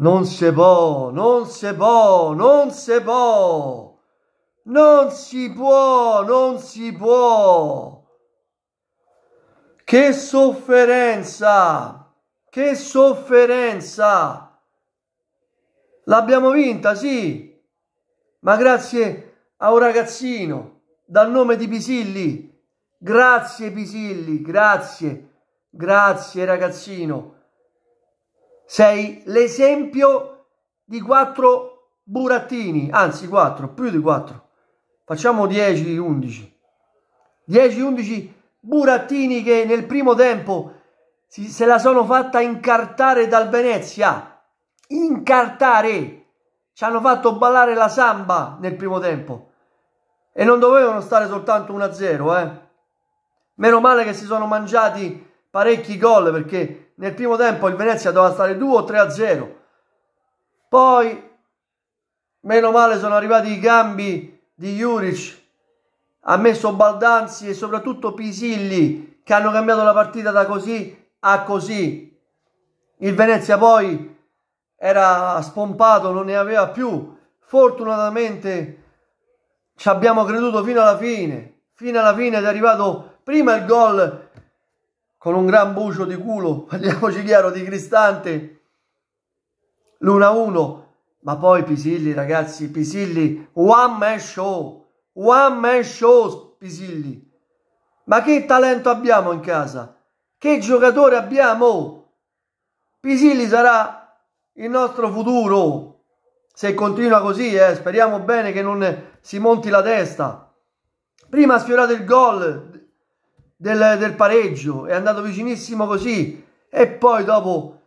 Non se può, non se può, non se può. Non si può, non si può. Che sofferenza, che sofferenza. L'abbiamo vinta, sì, ma grazie a un ragazzino dal nome di Pisilli. Grazie Pisilli, grazie, grazie ragazzino sei l'esempio di quattro burattini, anzi quattro, più di quattro. Facciamo 10, 11. 10, 11 burattini che nel primo tempo si, se la sono fatta incartare dal Venezia. Incartare! Ci hanno fatto ballare la samba nel primo tempo. E non dovevano stare soltanto 1-0, eh. Meno male che si sono mangiati parecchi gol perché nel primo tempo il Venezia doveva stare 2 o 3 a 0. Poi, meno male, sono arrivati i cambi di Juric, ha messo Baldanzi e soprattutto Pisilli che hanno cambiato la partita da così a così. Il Venezia poi era spompato, non ne aveva più. Fortunatamente ci abbiamo creduto fino alla fine. Fino alla fine è arrivato prima il gol con un gran bucio di culo, parliamoci chiaro, di Cristante, l'1-1, ma poi Pisilli ragazzi, Pisilli, one man show, one man show Pisilli, ma che talento abbiamo in casa, che giocatore abbiamo, Pisilli sarà il nostro futuro, se continua così, eh, speriamo bene che non si monti la testa. Prima ha sfiorato il gol del, del pareggio, è andato vicinissimo così e poi dopo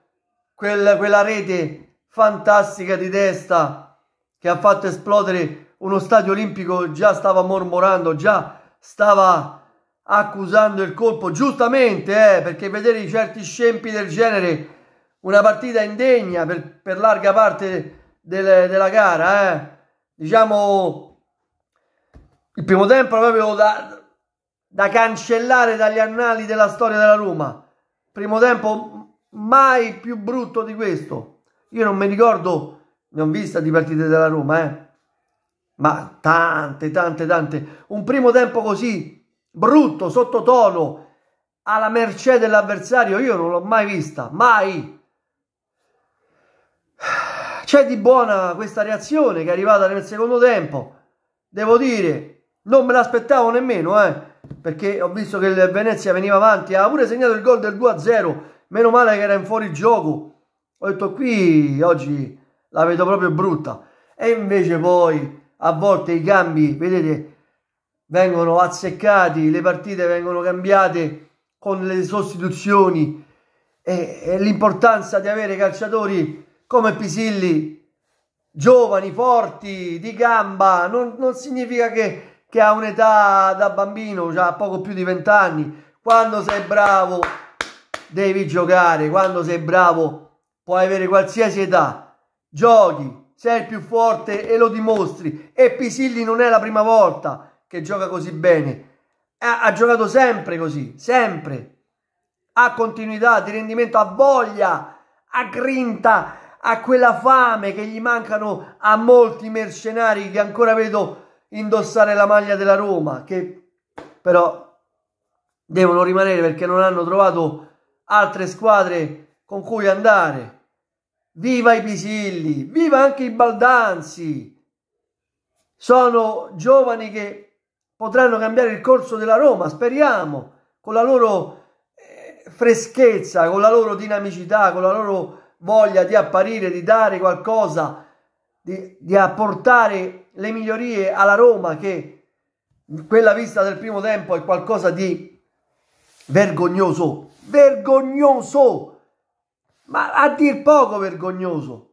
quel, quella rete fantastica di testa che ha fatto esplodere uno stadio olimpico già stava mormorando, già stava accusando il colpo, giustamente, eh, perché vedere certi scempi del genere, una partita indegna per, per larga parte del, della gara, eh. diciamo il primo tempo proprio da, da cancellare dagli annali della storia della Roma. Primo tempo mai più brutto di questo. Io non mi ricordo, ne ho vista di partite della Roma, eh? ma tante, tante, tante. Un primo tempo così brutto, sottotono, alla mercé dell'avversario, io non l'ho mai vista, mai. C'è di buona questa reazione che è arrivata nel secondo tempo. Devo dire, non me l'aspettavo nemmeno, eh perché ho visto che il Venezia veniva avanti, ha pure segnato il gol del 2-0, meno male che era in fuori gioco. Ho detto qui oggi la vedo proprio brutta. E invece poi a volte i cambi, vedete, vengono azzeccati, le partite vengono cambiate con le sostituzioni e, e l'importanza di avere calciatori come Pisilli giovani, forti, di gamba, non, non significa che che ha un'età da bambino, cioè ha poco più di 20 anni, quando sei bravo devi giocare, quando sei bravo puoi avere qualsiasi età, giochi, sei il più forte e lo dimostri. E Pisilli non è la prima volta che gioca così bene, ha, ha giocato sempre così, sempre. Ha continuità di rendimento, ha voglia, ha grinta, ha quella fame che gli mancano a molti mercenari che ancora vedo indossare la maglia della Roma, che però devono rimanere perché non hanno trovato altre squadre con cui andare. Viva i Pisilli, viva anche i Baldanzi. Sono giovani che potranno cambiare il corso della Roma, speriamo, con la loro eh, freschezza, con la loro dinamicità, con la loro voglia di apparire, di dare qualcosa, di, di apportare le migliorie alla Roma che quella vista del primo tempo è qualcosa di vergognoso, vergognoso, ma a dir poco vergognoso.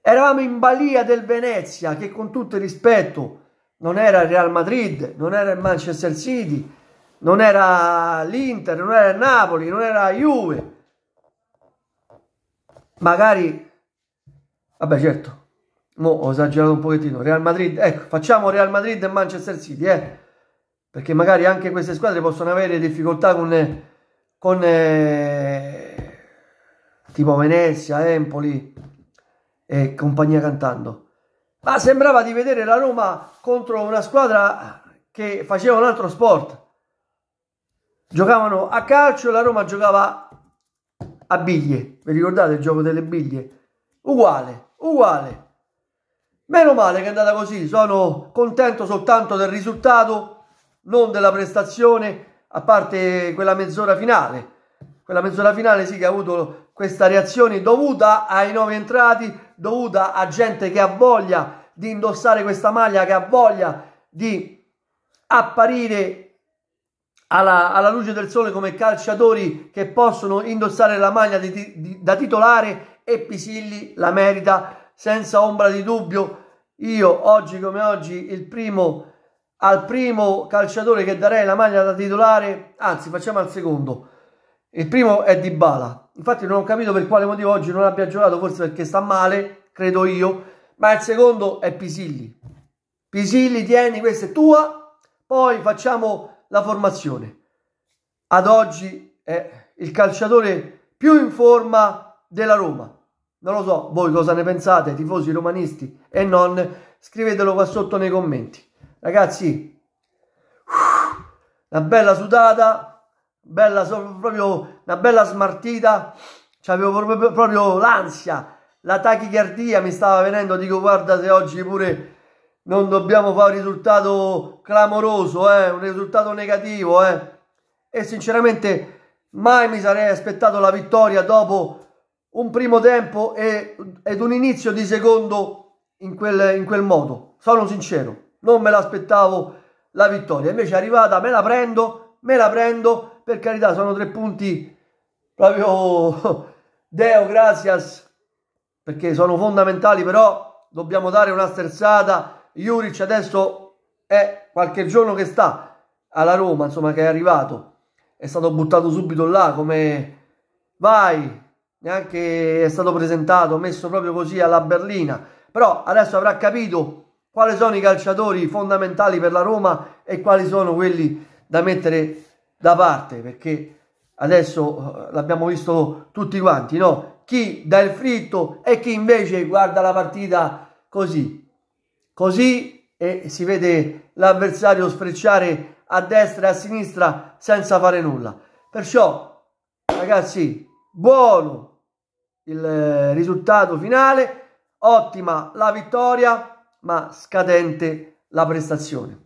Eravamo in balia del Venezia che con tutto il rispetto non era il Real Madrid, non era il Manchester City, non era l'Inter, non era il Napoli, non era la Juve. Magari, vabbè certo, Mo ho esagerato un pochettino. Real Madrid, ecco, facciamo Real Madrid e Manchester City, eh? Perché magari anche queste squadre possono avere difficoltà con, con eh, tipo Venezia, Empoli e compagnia cantando. Ma sembrava di vedere la Roma contro una squadra che faceva un altro sport. Giocavano a calcio e la Roma giocava a biglie. Vi ricordate il gioco delle biglie? Uguale, uguale. Meno male che è andata così, sono contento soltanto del risultato, non della prestazione, a parte quella mezz'ora finale. Quella mezz'ora finale sì che ha avuto questa reazione dovuta ai nuovi entrati, dovuta a gente che ha voglia di indossare questa maglia, che ha voglia di apparire alla, alla, luce del sole come calciatori che possono indossare la maglia di, di, da titolare e Pisilli la merita senza ombra di dubbio, io oggi come oggi il primo al primo calciatore che darei la maglia da titolare, anzi facciamo al secondo. Il primo è Di Bala. Infatti non ho capito per quale motivo oggi non abbia giocato, forse perché sta male, credo io, ma il secondo è Pisilli. Pisilli, tieni, questa è tua, poi facciamo la formazione. Ad oggi è il calciatore più in forma della Roma. Non lo so, voi cosa ne pensate, tifosi romanisti e non, scrivetelo qua sotto nei commenti. Ragazzi, una bella sudata, bella, proprio una bella smartita, avevo proprio, proprio l'ansia, la tachicardia mi stava venendo, dico guarda se oggi pure non dobbiamo fare un risultato clamoroso, eh? un risultato negativo. Eh? E sinceramente mai mi sarei aspettato la vittoria dopo un primo tempo ed un inizio di secondo in quel, in quel modo. Sono sincero, non me l'aspettavo la vittoria. Invece è arrivata, me la prendo, me la prendo. Per carità, sono tre punti proprio Deo, gracias, perché sono fondamentali, però dobbiamo dare una sterzata. Juric adesso è qualche giorno che sta alla Roma, insomma, che è arrivato. È stato buttato subito là come... Vai, neanche è stato presentato, messo proprio così alla berlina, però adesso avrà capito quali sono i calciatori fondamentali per la Roma e quali sono quelli da mettere da parte, perché adesso eh, l'abbiamo visto tutti quanti, no? Chi dà il fritto e chi invece guarda la partita così, così e si vede l'avversario sfrecciare a destra e a sinistra senza fare nulla. Perciò, ragazzi, buono il eh, risultato finale, ottima la vittoria, ma scadente la prestazione.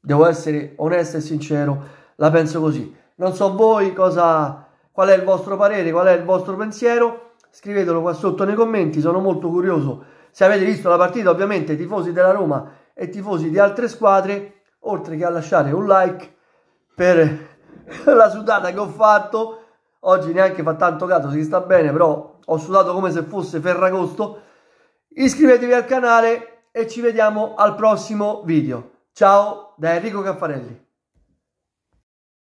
Devo essere onesto e sincero, la penso così. Non so voi cosa, qual è il vostro parere, qual è il vostro pensiero, scrivetelo qua sotto nei commenti, sono molto curioso. Se avete visto la partita, ovviamente, tifosi della Roma e tifosi di altre squadre, oltre che a lasciare un like per la sudata che ho fatto, oggi neanche fa tanto caldo, si sta bene, però ho sudato come se fosse Ferragosto. Iscrivetevi al canale e ci vediamo al prossimo video. Ciao da Enrico Caffarelli.